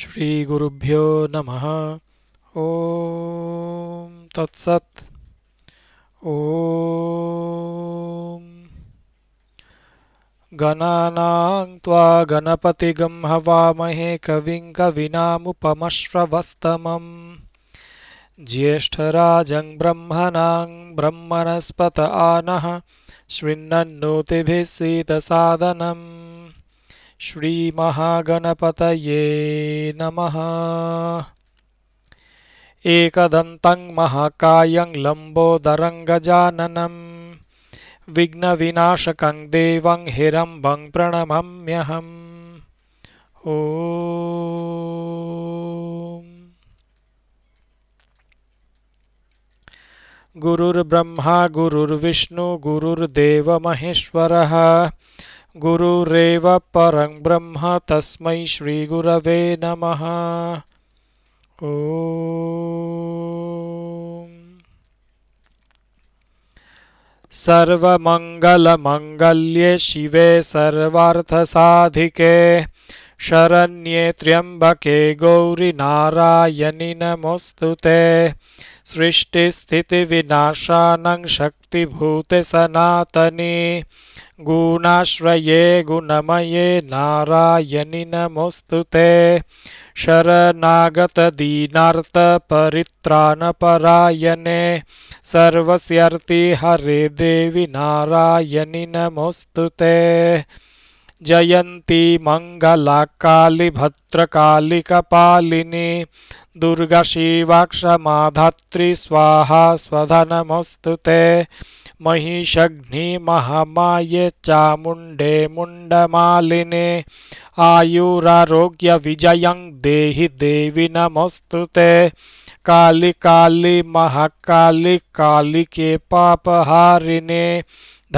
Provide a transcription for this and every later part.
श्रीगुरुभ्यो नमः ॐ तत्सत ॐ गणानां त्वा गणपतिगं हवामहे कविं कविनामुपमश्रवस्तमम् ज्येष्ठराजं ब्रह्मणस्पत आनः शृण्णन्नोतिभिः सीतसादनम् नम एक महाकाय लंबोदर गजाननम विघ्न विनाशक देवं हिरम्बं प्रणमम्यहम् ओ गुरुर्ब्रह्मा गुरुर्विष्णु महेश्वरः गुरुरेव परं ब्रह्म तस्मै श्रीगुरवे नमः सर्वमङ्गलमङ्गल्ये शिवे सर्वार्थसाधिके शरण्ये त्र्यम्बके गौरीनारायणि नमोस्तुते सृष्टिस्थितिविनाशानं सनातने गुणाश्रये गुणमये नारायणि ते शरनागतदीनार्तपरित्राणपरायणे सर्वस्यार्ति हरे देवि नारायणि नमोऽस्तु ते जयन्ती मङ्गलाकालीभद्रकालिकपालिनी दुर्गशीवाक्षमाधात्री स्वाहा स्वधनमस्तु ते चामुंडे मुंडमालिने आयुरारोग्य विजयं देहि देवी नमोऽस्तु ते काली के महाकालि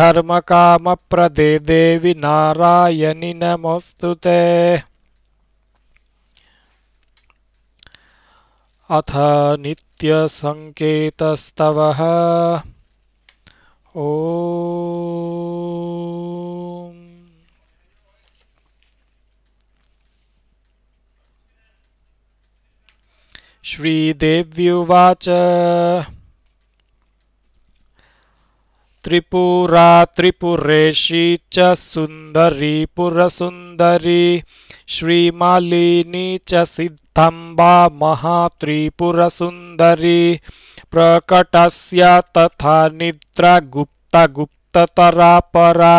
धर्म काम प्रदे देवी नारायणी नमोऽस्तु ते अथ नित्यसङ्केतस्तवः ओ श्रीदेव्युवाच त्रिपुरा त्रिपुरेशी च सुंदरी पुरसुन्दरी श्रीमालिनी च सिद्धम्बा महात्रिपुरसुन्दरी प्रकटस्य तथा निद्रा गुप्ता गुप्ततरा परा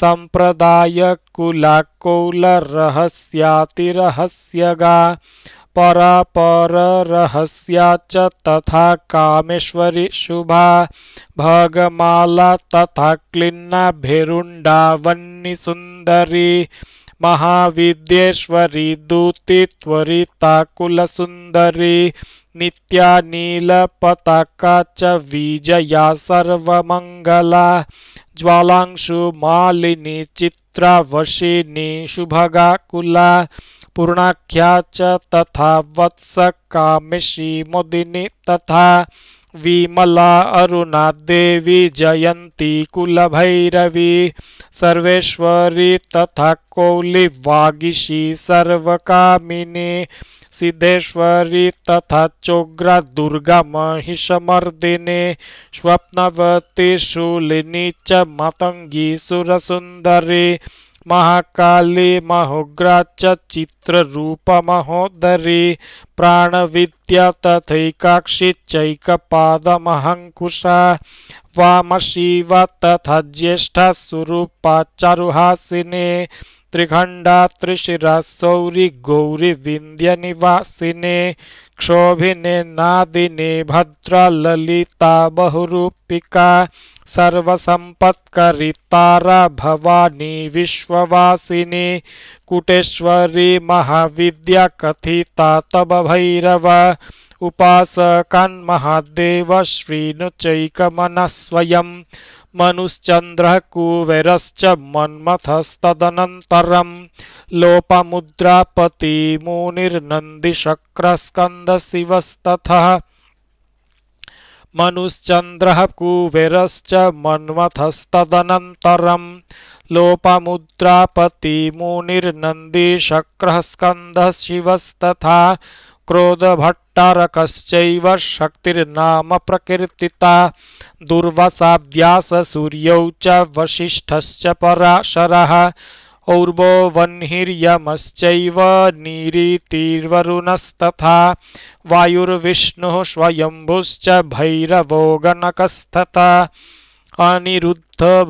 सम्प्रदायकुलाकौलरहस्यातिरहस्यगा परा पर तथा कामेश्वरी शुभा भगमाला तथा क्लिन्ना भेरुण्डा वन्नी सुंदरी महाविद्येश्वरी दूति त्वरिता कुलसुन्दरी नित्या नीलपताका च विजया सर्वमङ्गला ज्वालांशु मालिनी चित्रावशिनी शुभगा पूर्णाख्या तथा वत्स कामिशी मुदिनी तथा विमला अरुणा देवी जयंती कुलभैरवी सर्वेश्वरी तथा कौली वागिशी सर्वकामिनी सिद्धेश्वरी तथा चोग्रा दुर्गा महिषमर्दिनी स्वप्नवती शूलिनी च मतंगी सुरसुंदरी महाकाली महोग्राच चित्ररूपमहोदरी प्राणविद्या तथैकाक्षी चैकपादमहङ्कुशा वामशिव तथा ज्येष्ठ सुरूपा चारुहासिने त्रिखंडा त्रिशिरा गौरी विंध्य विन्द्यनिवासिने क्षोभिने नादिने ललिता बहुरूपिका सर्वसंपत्करी तारा भवानी विश्ववासिनी कुटेश्वरी महाविद्या कथिता तब भैरव उपासकान् महादेव श्रीनुचैकमनः मुद्रापति मुनिर्नंदीशक्रस्कंद मन्मथस्तदनन्तरं मनुश्चंद्र कुबेर मन्मथस्तन लोप मुद्रापति मुनिर्नंदीशक्रस्कंद शिवस्तथा क्रोधभट्टारकश्चैव शक्तिर्नाम प्रकीर्तिता दुर्वसाभ्यास सूर्य च वसिष्ठश्च पराशर ऊर्वो वह्निर्यमश्चैव नीरीतिर्वरुणस्तथा वायुर्विष्णु स्वयंभुश्च भैरवो गणकस्तथा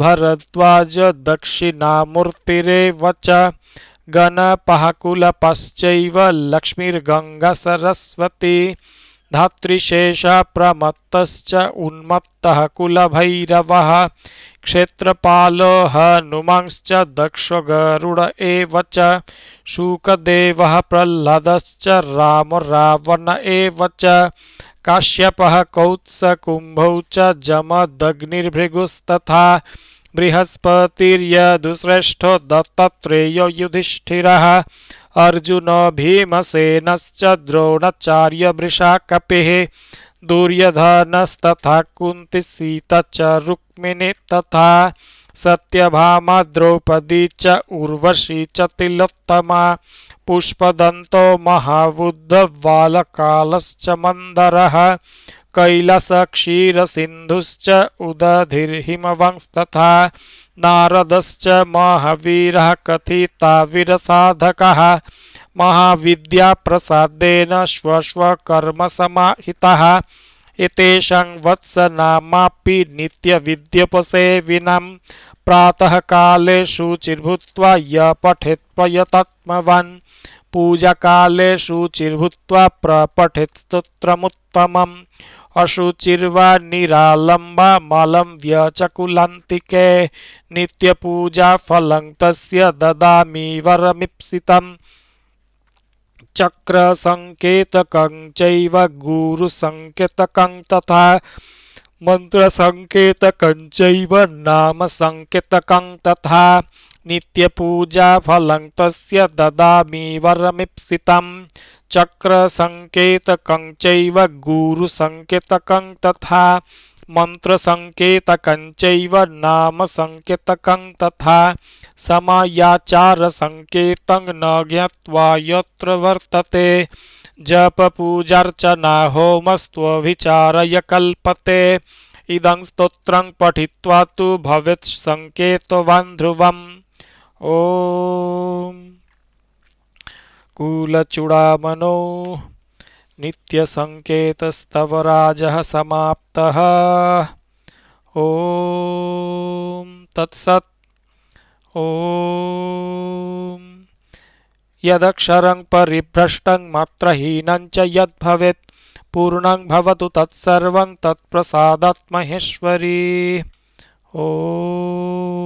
भरद्वाज दक्षिणामूर्तिरेव च गणपहकुलपश्चैव लक्ष्मीर्गङ्गसरस्वती धातृशेषप्रमत्तश्च उन्मत्तः कुलभैरवः क्षेत्रपालो हनुमांश्च दक्षगरुड एव च शुकदेवः प्रह्लादश्च राम रावण एव च काश्यपः कौत्सकुम्भौ च जमदग्निर्भृगुस्तथा बृहस्पतिर्यदुश्रेष्ठो दत्तत्रेयो युधिष्ठिरः अर्जुनो भीमसेनश्च दुर्योधन तथा दुर्यधनस्तथा सीता च रुक्मिणी तथा सत्यभामा द्रौपदी च उर्वशी च तिलोत्तमा पुष्पदन्तो महाबुद्धबालकालश्च मन्दरः कैलस क्षीर क्षीरसिन्धुश्च उदधिर्हिमवंस्तथा नारदश्च वीर साधक महाविद्याप्रसादेन स्वस्वकर्मसमाहितः एतेषां वत्सनामापि प्रातः प्रातःकाले शुचिर्भूत्वा य पठेत्प्रयतात्मवान् पूजाकाले शुचिर्भूत्वा प्रपठेत् स्तोत्रमुत्तमम् अशुचिर्वा निरालंबा निरालम्बा मलं व्यचकुलान्तिके नित्यपूजाफलं तस्य ददामि वरमीप्सितम् चक्रसङ्केतकं चैव गुरुसङ्केतकं तथा मंत्र मन्त्रसङ्केतकं चैव नामसङ्केतकं तथा नित्यपूजाफलं तस्य ददामि वरमीप्सितं चक्रसङ्केतकं चैव गुरुसङ्केतकं तथा मन्त्रसङ्केतकं चैव नामसङ्केतकं तथा समायाचारसङ्केतं न ज्ञात्वा यत्र वर्तते जपपूजार्चना होमस्त्वभिचारय कल्पते इदं स्तोत्रं पठित्वा तु भवेत् सङ्केतवान् ध्रुवम् कूलचूडामनो नित्यसङ्केतस्तव राजः समाप्तः ॐ तत्सत् ॐ यदक्षरं परिभ्रष्टङ्मात्रहीनञ्च यद्भवेत् पूर्णं भवतु तत्सर्वं तत्प्रसादात्महेश्वरी ओ